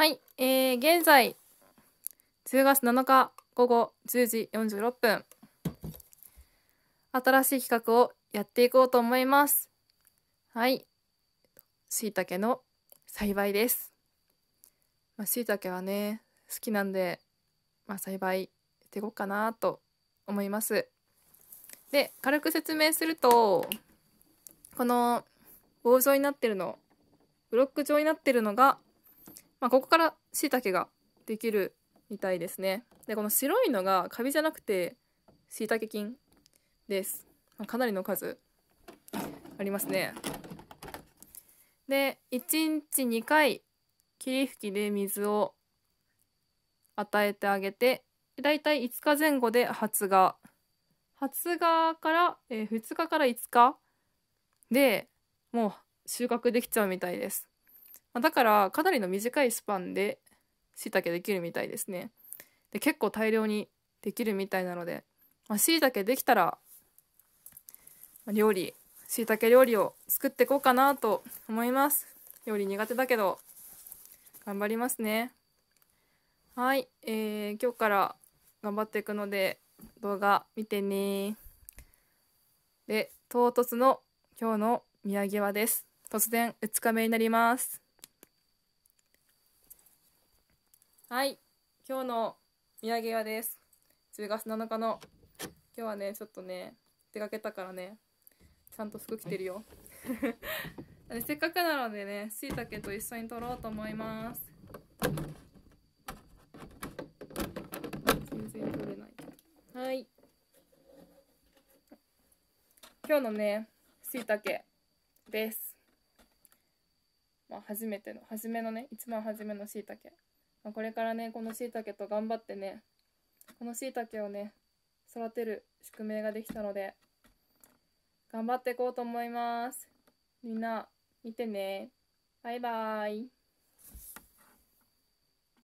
はい、えー、現在10月7日午後10時46分新しい企画をやっていこうと思いますはいしいたけの栽培ですまあ、しいたけはね好きなんで、まあ、栽培していこうかなと思いますで軽く説明するとこの棒状になってるのブロック状になってるのがまあ、ここからしいたけができるみたいですねでこの白いのがカビじゃなくてしいたけ菌です、まあ、かなりの数ありますねで1日2回霧吹きで水を与えてあげてだいたい5日前後で発芽発芽から、えー、2日から5日でもう収穫できちゃうみたいですまだからかなりの短いスパンで椎茸できるみたいですねで結構大量にできるみたいなので、まあ、椎茸できたら料理椎茸料理を作っていこうかなと思います料理苦手だけど頑張りますねはい、えー、今日から頑張っていくので動画見てねで唐突の今日の宮際です突然2日目になりますはい、今日の土産屋です。10月7日の今日はね、ちょっとね、出かけたからね、ちゃんと服着てるよ。せっかくなのでね、しいたけと一緒に取ろうと思います。全然取れない。はい。今日のね、しいたけです。まあ、初めての、初めのね、一番初めのしいたけ。まあ、これからねこのしいたけと頑張ってねこのしいたけをね育てる宿命ができたので頑張っていこうと思いますみんな見てねバイバーイ